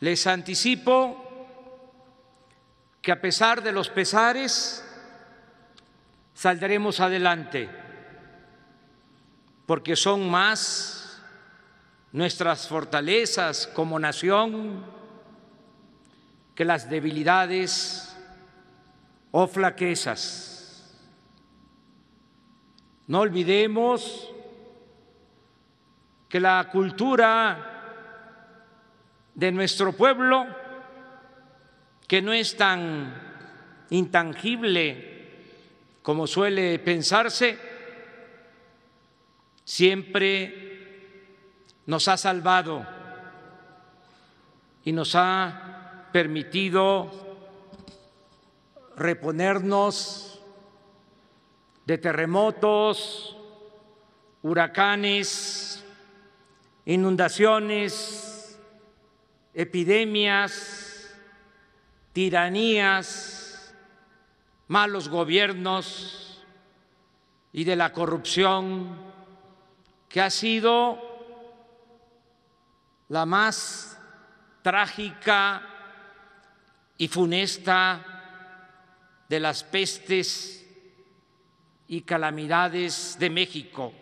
Les anticipo que a pesar de los pesares saldremos adelante, porque son más nuestras fortalezas como nación que las debilidades o flaquezas. No olvidemos que la cultura de nuestro pueblo, que no es tan intangible como suele pensarse, siempre nos ha salvado y nos ha permitido reponernos de terremotos, huracanes, inundaciones, epidemias, tiranías, malos gobiernos y de la corrupción que ha sido la más trágica y funesta de las pestes y calamidades de México.